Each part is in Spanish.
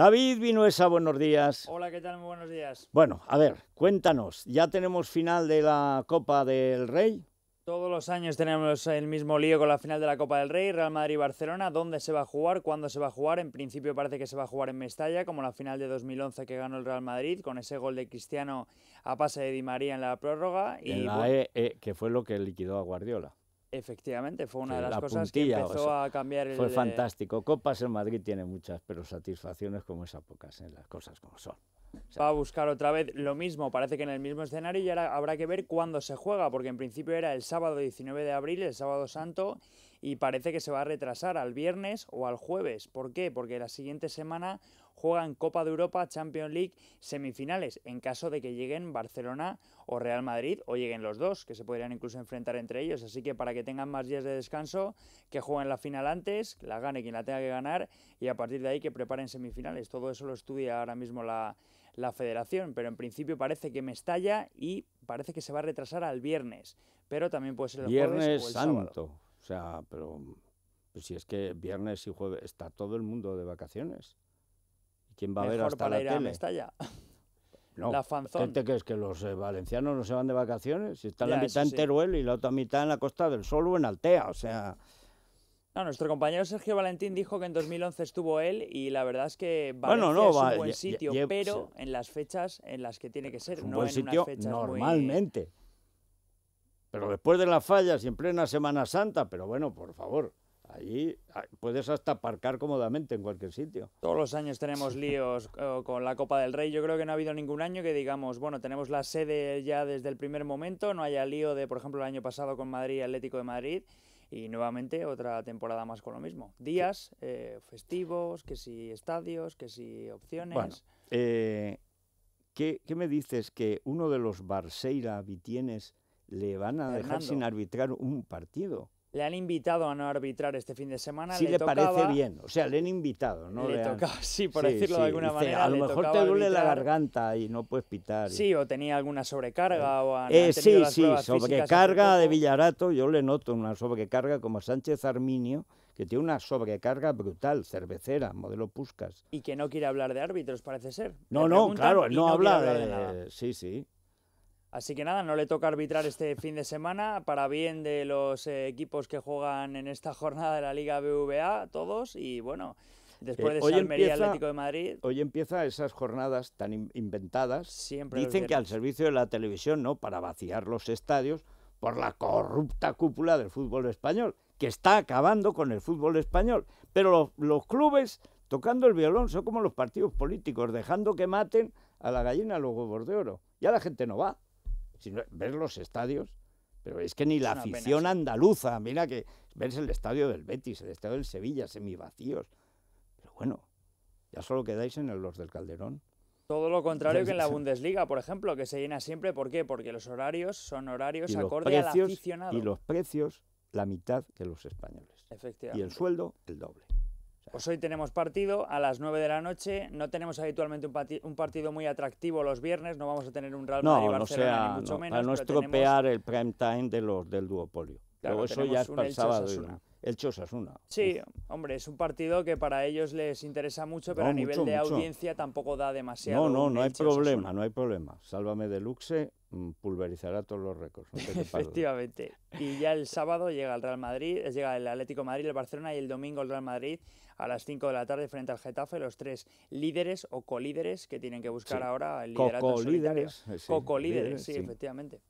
David Vinuesa, buenos días. Hola, ¿qué tal? Muy buenos días. Bueno, a ver, cuéntanos, ¿ya tenemos final de la Copa del Rey? Todos los años tenemos el mismo lío con la final de la Copa del Rey, Real Madrid-Barcelona, dónde se va a jugar, cuándo se va a jugar. En principio parece que se va a jugar en Mestalla, como la final de 2011 que ganó el Real Madrid, con ese gol de Cristiano a pase de Di María en la prórroga. Y en la e e, que fue lo que liquidó a Guardiola. Efectivamente, fue una de las cosas que empezó a cambiar el... Fue fantástico. Copas en Madrid tiene muchas, pero satisfacciones como esas pocas, en ¿eh? las cosas como son. Va a buscar otra vez lo mismo, parece que en el mismo escenario y ahora habrá que ver cuándo se juega, porque en principio era el sábado 19 de abril, el sábado santo, y parece que se va a retrasar al viernes o al jueves. ¿Por qué? Porque la siguiente semana juegan Copa de Europa, Champions League, semifinales, en caso de que lleguen Barcelona o Real Madrid, o lleguen los dos, que se podrían incluso enfrentar entre ellos. Así que para que tengan más días de descanso, que jueguen la final antes, la gane quien la tenga que ganar, y a partir de ahí que preparen semifinales. Todo eso lo estudia ahora mismo la, federación, pero en principio parece que me estalla y parece que se va a retrasar al viernes, pero también puede ser el viernes jueves o el sábado. O sea, pero pues si es que viernes y jueves está todo el mundo de vacaciones. quién va a ver hasta para la ir tele? A Mestalla. No, la fanzón. ¿Qué es que los eh, valencianos no se van de vacaciones? Si está la mitad en Teruel y la otra mitad en la Costa del Sol o en Altea, o sea... nuestro compañero Sergio Valentín dijo que en 2011 estuvo él y la verdad es que Valencia bueno, es un buen sitio, pero en las fechas en las que tiene que ser, un no buen en sitio normalmente. Pero después de las fallas y en plena Semana Santa, pero bueno, por favor, Allí ah, puedes hasta aparcar cómodamente en cualquier sitio. Todos los años tenemos líos eh, con la Copa del Rey. Yo creo que no ha habido ningún año que digamos, bueno, tenemos la sede ya desde el primer momento, no haya lío de, por ejemplo, el año pasado con Madrid, Atlético de Madrid. Y nuevamente otra temporada más con lo mismo. Días eh, festivos, que si estadios, que si opciones. Bueno, eh, ¿qué, ¿qué, me dices que uno de los Barseira Vitienes le van a dejar sin arbitrar un partido. Le han invitado a no arbitrar este fin de semana. Sí, le, parece bien. O sea, le han invitado, ¿no? Le, sí, por decirlo de alguna manera. A lo mejor te duele la garganta y no puedes pitar. Sí, o tenía alguna sobrecarga. Eh, o eh, sí, sí, sobrecarga de Villarato. Yo le noto una sobrecarga como Sánchez Arminio, que tiene una sobrecarga brutal, cervecera, modelo Puscas. Y que no quiere hablar de árbitros, parece ser. No, no, claro, no, no, habla de. de nada. Sí, sí. Así que nada, no le toca arbitrar este fin de semana, para bien de los eh, equipos que juegan en esta jornada de la Liga BVA, todos, y bueno, después eh, de eh, Almería Atlético de Madrid. Hoy empieza esas jornadas tan inventadas. Dicen que al servicio de la televisión, ¿no? Para vaciar los estadios por la corrupta cúpula del fútbol español, que está acabando con el fútbol español. Pero los, los clubes tocando el violón son como los partidos políticos, dejando que maten a la gallina los huevos de oro. Ya la gente no va si los estadios, pero es que ni la afición andaluza, mira que ves el estadio del Betis, el estadio del Sevilla, semivacíos. Pero bueno, ya solo quedáis en los del Calderón. Todo lo contrario que en la Bundesliga, por ejemplo, que se llena siempre. ¿Por qué? Porque los horarios son horarios acorde al aficionado. Y los precios, la mitad que los españoles. Y el sueldo, el doble. Pues hoy tenemos partido a las 9 de la noche. No tenemos habitualmente un, partido muy atractivo los viernes. No vamos a tener un Real Madrid Barcelona ni mucho menos. Para no estropear el prime time de los, del duopolio. Pero eso ya es para el sábado. es Chosasuna. Sí, hombre, es un partido que para ellos les interesa mucho, pero a nivel de audiencia tampoco da demasiado. No, no, no hay problema, no hay problema. Sálvame de luxe, Mm, pulverizará todos los récords. Efectivamente. Y ya el sábado llega el Real Madrid, llega el Atlético Madrid, el Barcelona y el domingo el Real Madrid a las 5 de la tarde frente al Getafe, los tres líderes o colíderes que tienen que buscar ahora el liderato. Cocolíderes. Eh, Cocolíderes, sí, efectivamente.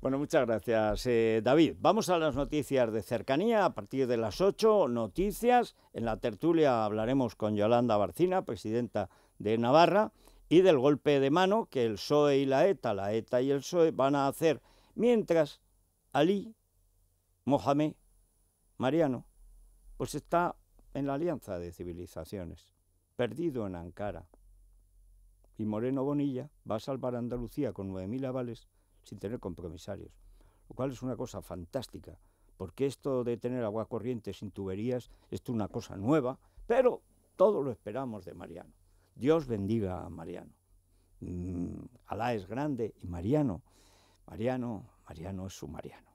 Bueno, muchas gracias, eh, David. Vamos a las noticias de cercanía. A partir de las 8, noticias. En la tertulia hablaremos con Yolanda Barcina, presidenta de Navarra y del golpe de mano que el PSOE y la ETA, la ETA y el PSOE van a hacer, mientras Ali, Mohamed, Mariano, pues está en la Alianza de Civilizaciones, perdido en Ankara. Y Moreno Bonilla va a salvar a Andalucía con 9.000 avales sin tener compromisarios, lo cual es una cosa fantástica, porque esto de tener agua corriente sin tuberías, es una cosa nueva, pero todo lo esperamos de Mariano. Dios bendiga a Mariano. Mm, Alá es grande y Mariano, Mariano, Mariano es su Mariano.